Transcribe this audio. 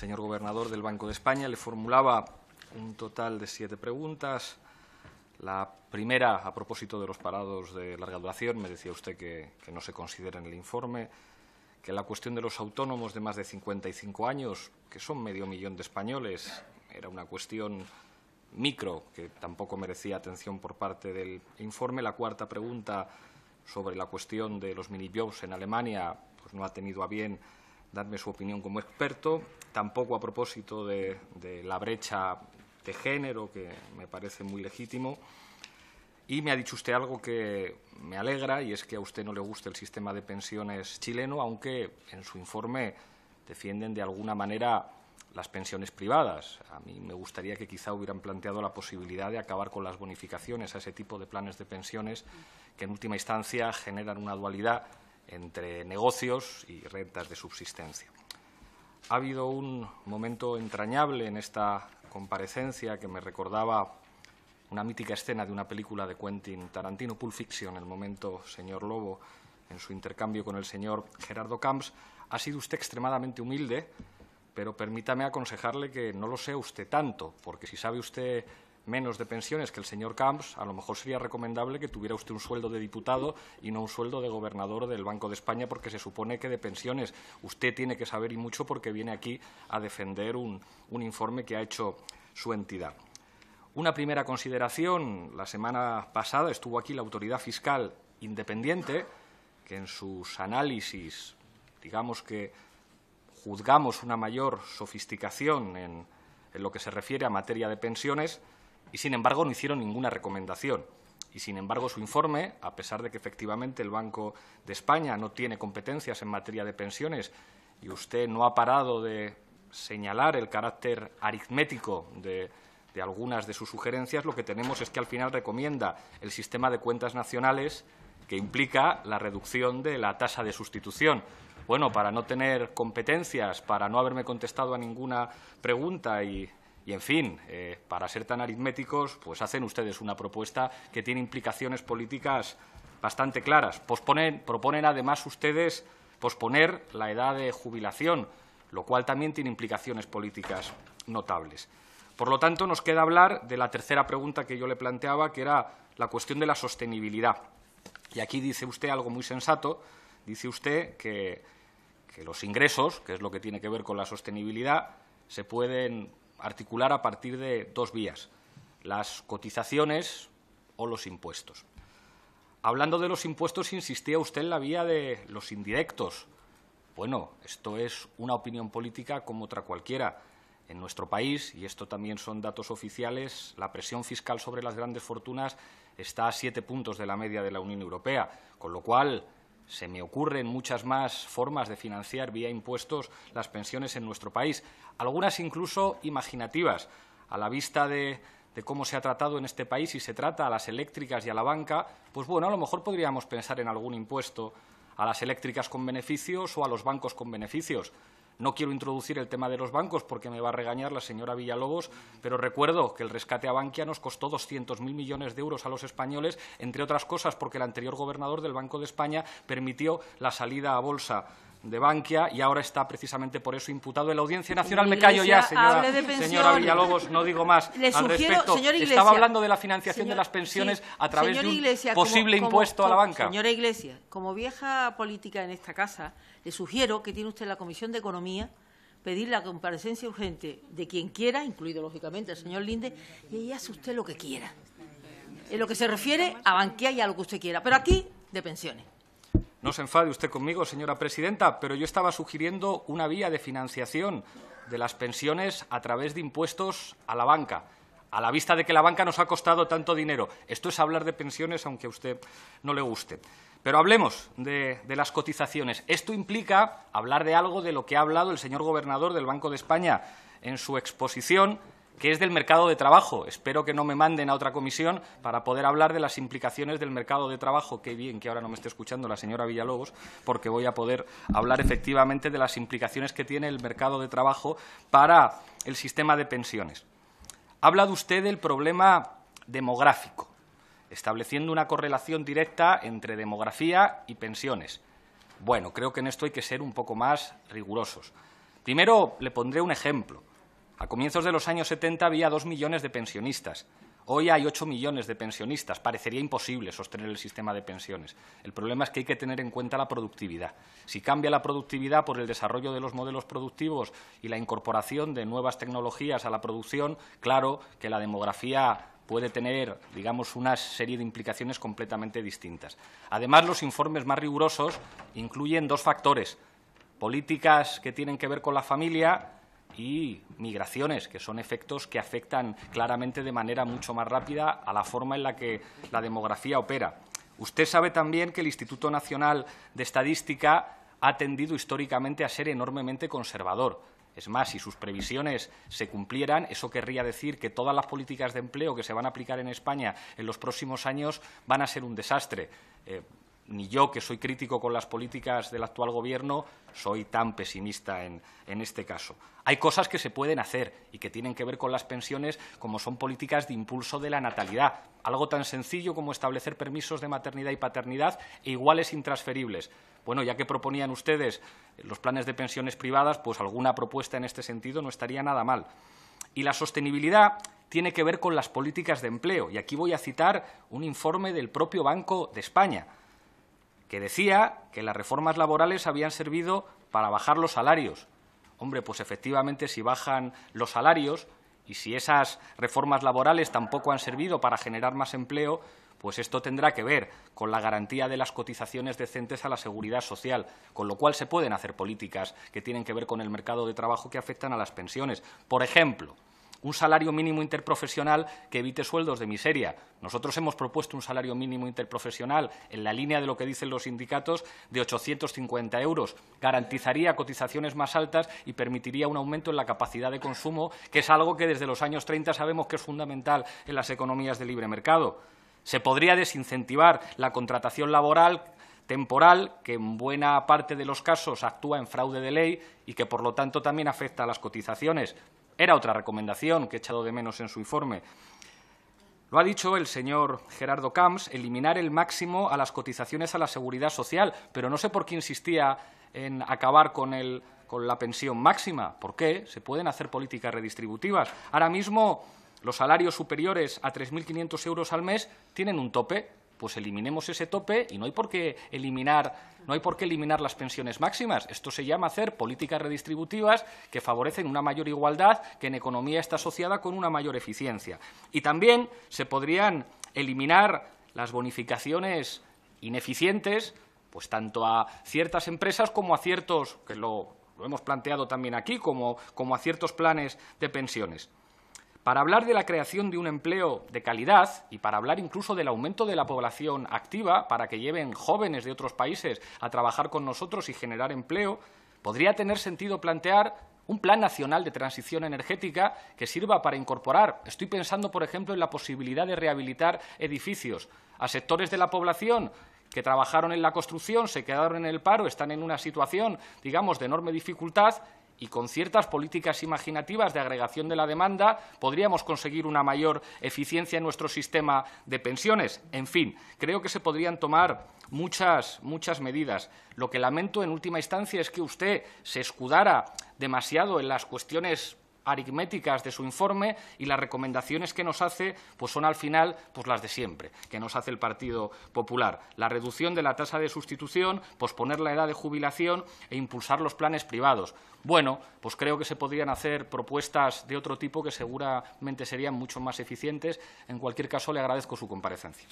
señor gobernador del Banco de España. Le formulaba un total de siete preguntas. La primera, a propósito de los parados de larga duración, me decía usted que, no se considera en el informe, que la cuestión de los autónomos de más de 55 años, que son medio millón de españoles, era una cuestión micro, que tampoco merecía atención por parte del informe. La cuarta pregunta sobre la cuestión de los jobs en Alemania pues no ha tenido a bien darme su opinión como experto, tampoco a propósito de, la brecha de género, que me parece muy legítimo. Y me ha dicho usted algo que me alegra, y es que a usted no le gusta el sistema de pensiones chileno, aunque en su informe defienden de alguna manera las pensiones privadas. A mí me gustaría que quizá hubieran planteado la posibilidad de acabar con las bonificaciones a ese tipo de planes de pensiones que en última instancia generan una dualidad entre negocios y rentas de subsistencia. Ha habido un momento entrañable en esta comparecencia que me recordaba una mítica escena de una película de Quentin Tarantino, Pulp Fiction, el momento señor Lobo, en su intercambio con el señor Gerardo Camps. Ha sido usted extremadamente humilde, pero permítame aconsejarle que no lo sea usted tanto, porque si sabe usted menos de pensiones que el señor Camps, a lo mejor sería recomendable que tuviera usted un sueldo de diputado y no un sueldo de gobernador del Banco de España, porque se supone que de pensiones usted tiene que saber y mucho porque viene aquí a defender un, informe que ha hecho su entidad. Una primera consideración, la semana pasada estuvo aquí la autoridad fiscal independiente, que en sus análisis, digamos que juzgamos una mayor sofisticación en lo que se refiere a materia de pensiones, y, sin embargo, no hicieron ninguna recomendación. Y, sin embargo, su informe, a pesar de que efectivamente el Banco de España no tiene competencias en materia de pensiones y usted no ha parado de señalar el carácter aritmético de, algunas de sus sugerencias, lo que tenemos es que al final recomienda el sistema de cuentas nacionales que implica la reducción de la tasa de sustitución. Bueno, para no tener competencias, para no haberme contestado a ninguna pregunta y y, en fin, eh, para ser tan aritméticos, pues hacen ustedes una propuesta que tiene implicaciones políticas bastante claras. Posponen, proponen, además, ustedes posponer la edad de jubilación, lo cual también tiene implicaciones políticas notables. Por lo tanto, nos queda hablar de la tercera pregunta que yo le planteaba, que era la cuestión de la sostenibilidad. Y aquí dice usted algo muy sensato, dice usted que los ingresos, que es lo que tiene que ver con la sostenibilidad, se pueden articular a partir de dos vías, las cotizaciones o los impuestos. Hablando de los impuestos, insistía usted en la vía de los indirectos. Bueno, esto es una opinión política como otra cualquiera. En nuestro país, y esto también son datos oficiales, la presión fiscal sobre las grandes fortunas está a siete puntos de la media de la Unión Europea, con lo cual se me ocurren muchas más formas de financiar vía impuestos las pensiones en nuestro país, algunas incluso imaginativas, a la vista de, cómo se ha tratado en este país y se trata a las eléctricas y a la banca, pues bueno, a lo mejor podríamos pensar en algún impuesto a las eléctricas con beneficios o a los bancos con beneficios. No quiero introducir el tema de los bancos porque me va a regañar la señora Villalobos, pero recuerdo que el rescate a Bankia nos costó 200.000 millones de euros a los españoles, entre otras cosas porque el anterior gobernador del Banco de España permitió la salida a bolsa de Bankia y ahora está precisamente por eso imputado en la Audiencia Nacional. me callo ya, señora, Villalobos, no digo más al respecto. estaba hablando de la financiación de las pensiones a través de un posible impuesto a la banca. Señora Iglesia como vieja política en esta casa, le sugiero que tiene usted la Comisión de Economía pedir la comparecencia urgente de quien quiera, incluido lógicamente el señor Linde, y ahí hace usted lo que quiera. En lo que se refiere a Bankia y a lo que usted quiera. Pero aquí, de pensiones. No se enfade usted conmigo, señora presidenta, pero yo estaba sugiriendo una vía de financiación de las pensiones a través de impuestos a la banca, a la vista de que la banca nos ha costado tanto dinero. Esto es hablar de pensiones, aunque a usted no le guste. Pero hablemos de, las cotizaciones. Esto implica hablar de algo de lo que ha hablado el señor gobernador del Banco de España en su exposición que es del mercado de trabajo. Espero que no me manden a otra comisión para poder hablar de las implicaciones del mercado de trabajo. Qué bien que ahora no me esté escuchando la señora Villalobos, porque voy a poder hablar efectivamente de las implicaciones que tiene el mercado de trabajo para el sistema de pensiones. Habla de usted del problema demográfico, estableciendo una correlación directa entre demografía y pensiones. Bueno, creo que en esto hay que ser un poco más rigurosos. Primero, le pondré un ejemplo. A comienzos de los años 70 había dos millones de pensionistas. Hoy hay ocho millones de pensionistas. Parecería imposible sostener el sistema de pensiones. El problema es que hay que tener en cuenta la productividad. Si cambia la productividad por el desarrollo de los modelos productivos y la incorporación de nuevas tecnologías a la producción, claro que la demografía puede tener, digamos, una serie de implicaciones completamente distintas. Además, los informes más rigurosos incluyen dos factores. Políticas que tienen que ver con la familia y migraciones, que son efectos que afectan claramente de manera mucho más rápida a la forma en la que la demografía opera. Usted sabe también que el Instituto Nacional de Estadística ha tendido históricamente a ser enormemente conservador. Es más, si sus previsiones se cumplieran, eso querría decir que todas las políticas de empleo que se van a aplicar en España en los próximos años van a ser un desastre. Eh, ni yo, que soy crítico con las políticas del actual Gobierno, soy tan pesimista en, este caso. Hay cosas que se pueden hacer y que tienen que ver con las pensiones, como son políticas de impulso de la natalidad, algo tan sencillo como establecer permisos de maternidad y paternidad e iguales intransferibles. Bueno, ya que proponían ustedes los planes de pensiones privadas, pues alguna propuesta en este sentido no estaría nada mal. Y la sostenibilidad tiene que ver con las políticas de empleo. Y aquí voy a citar un informe del propio Banco de España que decía que las reformas laborales habían servido para bajar los salarios. Hombre, pues efectivamente si bajan los salarios y si esas reformas laborales tampoco han servido para generar más empleo, pues esto tendrá que ver con la garantía de las cotizaciones decentes a la seguridad social, con lo cual se pueden hacer políticas que tienen que ver con el mercado de trabajo que afectan a las pensiones. Por ejemplo, un salario mínimo interprofesional que evite sueldos de miseria. Nosotros hemos propuesto un salario mínimo interprofesional en la línea de lo que dicen los sindicatos de 850 euros. Garantizaría cotizaciones más altas y permitiría un aumento en la capacidad de consumo, que es algo que desde los años 30 sabemos que es fundamental en las economías de libre mercado. Se podría desincentivar la contratación laboral temporal, que en buena parte de los casos actúa en fraude de ley y que, por lo tanto, también afecta a las cotizaciones. Era otra recomendación que he echado de menos en su informe. Lo ha dicho el señor Gerardo Camps, eliminar el máximo a las cotizaciones a la seguridad social, pero no sé por qué insistía en acabar con, la pensión máxima. ¿Por qué? Se pueden hacer políticas redistributivas. Ahora mismo los salarios superiores a 3.500 euros al mes tienen un tope pues eliminemos ese tope y no hay por qué eliminar, no hay por qué eliminar las pensiones máximas. Esto se llama hacer políticas redistributivas que favorecen una mayor igualdad que en economía está asociada con una mayor eficiencia. Y también se podrían eliminar las bonificaciones ineficientes pues tanto a ciertas empresas como a ciertos, que lo, hemos planteado también aquí, como a ciertos planes de pensiones. Para hablar de la creación de un empleo de calidad y para hablar incluso del aumento de la población activa para que lleven jóvenes de otros países a trabajar con nosotros y generar empleo, podría tener sentido plantear un plan nacional de transición energética que sirva para incorporar, estoy pensando por ejemplo en la posibilidad de rehabilitar edificios a sectores de la población que trabajaron en la construcción, se quedaron en el paro, están en una situación, digamos, de enorme dificultad y con ciertas políticas imaginativas de agregación de la demanda podríamos conseguir una mayor eficiencia en nuestro sistema de pensiones. En fin, creo que se podrían tomar muchas, muchas medidas. Lo que lamento en última instancia es que usted se escudara demasiado en las cuestiones aritméticas de su informe y las recomendaciones que nos hace pues son al final pues las de siempre que nos hace el Partido Popular la reducción de la tasa de sustitución posponer la edad de jubilación e impulsar los planes privados bueno pues creo que se podrían hacer propuestas de otro tipo que seguramente serían mucho más eficientes en cualquier caso le agradezco su comparecencia